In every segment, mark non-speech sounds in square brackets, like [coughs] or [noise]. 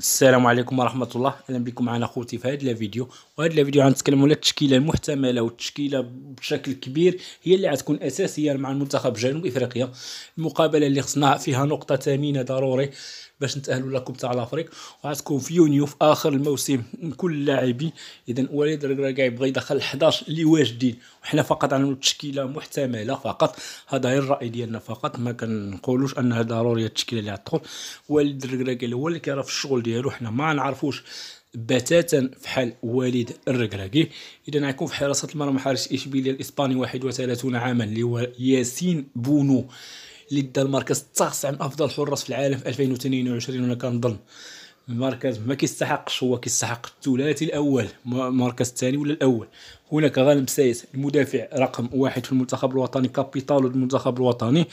السلام عليكم ورحمة الله أهلا بكم معنا خوتي في هذا الفيديو وهذا الفيديو غنتكلموا على التشكيلة المحتملة والتشكيلة بشكل كبير هي اللي غتكون أساسية مع المنتخب جنوب إفريقيا المقابلة اللي خصنا فيها نقطة ثمينة ضروري باش نتأهلوا لكم تاع الأفريق وغتكون في يونيو في آخر الموسم كل لاعبي إذا وليد الركراكا يبغى يدخل 11 اللي واجدين وحنا فقط عندنا تشكيلة محتملة فقط هذا هي الرأي ديالنا فقط ما كنقولوش أنها ضرورية التشكيلة اللي غتدخل وليد الركراكا هو اللي كيعرف الشغل ديالنا ديالو حنا ما نعرفوش بتاتا فحال والد الركراكي اذا غيكون في حراسه المرمى حارس اشبيليا الاسباني 31 عاما اللي هو ياسين بونو اللي دا المركز التاسع من افضل الحراس في العالم في 2022 وانا كنظن المركز ما كيستحقش هو كيستحق الثلاثي الاول المركز الثاني ولا الاول هناك غانم سايس المدافع رقم واحد في المنتخب الوطني كابيتال المنتخب الوطني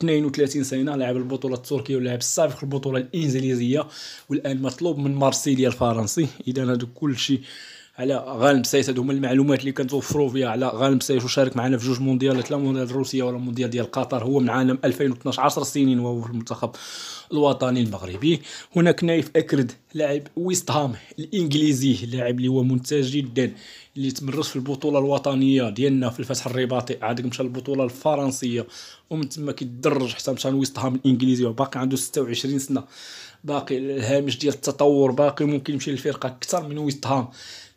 32 سنه لاعب البطوله التركيه ولعب السابق البطوله الانجليزيه والان مطلوب من مارسيليا الفرنسي اذا هذا كل شيء على غانم سايس هادو هما المعلومات اللي كنتوفروا فيها على غانم سايس وشارك معنا في جوج مونديالات لا مونديال روسيا ولا مونديال ديال قطر هو من عام 2012 10 سنين وهو في المنتخب الوطني المغربي هناك نايف اكرد لاعب ويست هام الانجليزي لاعب اللي هو ممتاز جدا اللي تمرس في البطوله الوطنيه ديالنا في الفتح الرباطي عاد مشى للبطوله الفرنسيه ومن تما كيدرج حتى مشى لويست هام الانجليزي وباقي عنده 26 سنه باقي الهامش ديال التطور باقي ممكن يمشي للفرقه اكثر من ويست هام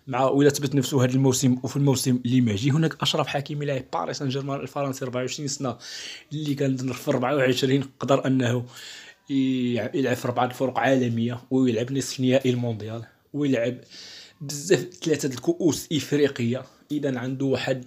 مع ولا تبت نفسه هذا الموسم وفي الموسم اللي ماجي هناك اشرف حكيمي لاعب باريس سان جيرمان الفرنسي 24 سنه اللي كان في 24 قدر انه يلعب في اربعه فرق عالميه ويلعب نصف نهائي المونديال ويلعب بزاف ثلاثه الكؤوس افريقيه اذا عنده واحد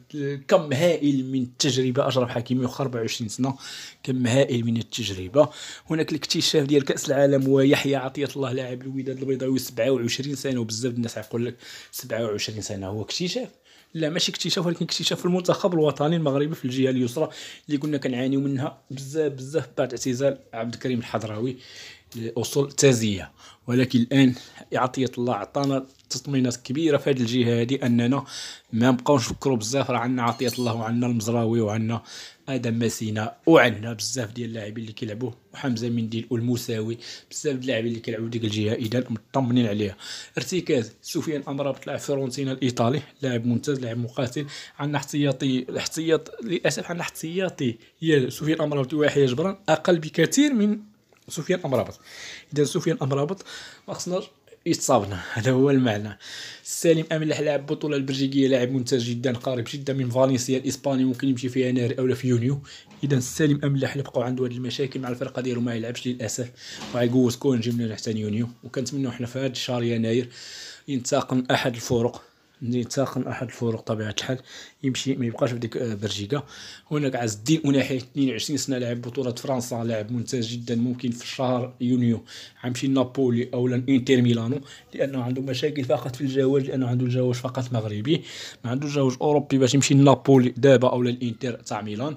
كم هائل من التجربه اشرف حكيمي وخا 24 سنه كم هائل من التجربه هناك الاكتشاف ديال كاس العالم ويحيى عطيه الله لاعب الوداد البيضاوي 27 سنه وبزاف الناس غيقول لك 27 سنه هو اكتشاف لا ماشي اكتشاف ولكن اكتشاف المنتخب الوطني المغربي في الجهه اليسرى اللي كنا كنعانيو منها بزاف بزاف بعد اعتزال عبد الكريم الحضراوي لاصول تازيه ولكن الان عطيه الله عطانا تطمينات كبيره في هذه الجهه هذه اننا ما نبقاوش نفكروا بزاف راه عندنا عطيه الله وعندنا المزراوي وعندنا ادم مسينا وعندنا بزاف ديال اللاعبين اللي كيلعبوا وحمزه منديل والمساوي بزاف ديال اللاعبين اللي كيلعبوا ديك الجهه اذا مطمنين عليها ارتكاز سفيان امرابط لاعب فيرونتينا الايطالي لاعب ممتاز لاعب مقاتل عندنا احتياطي الاحتياط للاسف عندنا احتياطي هي سفيان امرابط ويحيى جبران اقل بكثير من سفيان امرابط اذا سفيان امرابط ما خصناش يتصابنا هذا هو المعنى سالم املاح لاعب بطولة البلجيكيه لاعب ممتاز جدا قريب جدا من فالنسيا الاسباني ممكن يمشي في يناير او في يونيو اذا سالم املاح اللي بقاو عنده هذه المشاكل مع الفرقه ديالو ما يلعبش للاسف كون جي من حتى يونيو وكنتمنوا حنا في هذا الشهر يناير ينتقم احد الفرق ملي تاخن احد الفروق طبيعه الحال يمشي ما يبقاش في ديك آه، بلجيكا هناك عز الدين اوناحي 22 سنه لاعب بطوله فرنسا لاعب ممتاز جدا ممكن في شهر يونيو غنمشي لنابولي او انتر ميلانو لانه عنده مشاكل فقط في الجواز لانه عنده جواز فقط مغربي ما عنده جواز اوروبي باش يمشي لنابولي دابا او للانتر تاع ميلان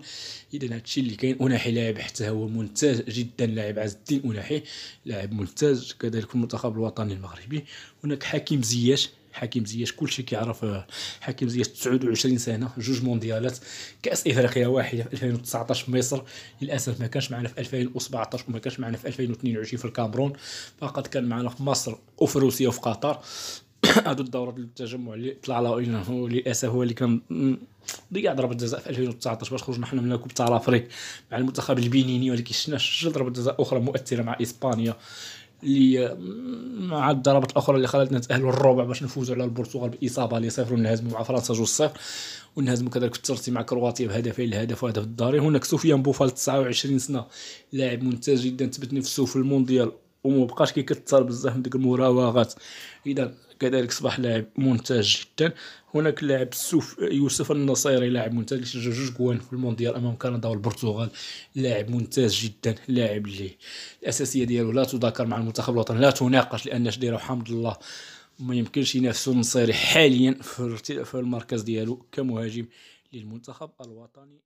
اذا هادشي اللي كاين اوناحي لاعب حتى هو ممتاز جدا لاعب عز الدين اوناحي لاعب ممتاز كذلك المنتخب الوطني المغربي هناك حكيم زياش حكيم زياش كلشي كيعرف آه، حكيم زياش 29 سنه جوج مونديالات كاس افريقيا واحده في 2019 في مصر للاسف ما كانش معنا في 2017 وما كانش معنا في 2022 في الكامرون فقط كان معنا في مصر وفي روسيا وفي قطر [coughs] هادو الدورات التجمع اللي طلع له للاسف هو اللي كان ضيع ضربه جزاء في 2019 باش خرجنا حنا من الكوب تاع افريق مع المنتخب البنيني ولكن شفنا ضربه جزاء اخرى مؤثره مع اسبانيا اللي مع الضربات الاخرى اللي خلاتنا نتاهلوا الربع باش نفوزوا على البرتغال باصابه اللي صفر ونهزموا مع فرنسا جوج صفر ونهزموا كذلك في الترتيب مع كرواتيا بهدفين الهدف وهدف الداري هناك سفيان بوفال 29 سنه لاعب ممتاز جدا ثبت نفسه في المونديال وما بقاش كيكثر بزاف من ديك المراوغات اذا كذلك صباح لاعب ممتاز جدا هناك اللاعب سوف يوسف النصيري لاعب ممتاز اللي سجل جوج جوان في المونديال امام كندا والبرتغال لاعب ممتاز جدا لاعب اللي الاساسيه ديالو لا تذكر مع المنتخب الوطني لا تناقش لان اش دايره حمد الله ما يمكنش ينافسو النصيري حاليا في المركز ديالو كمهاجم للمنتخب الوطني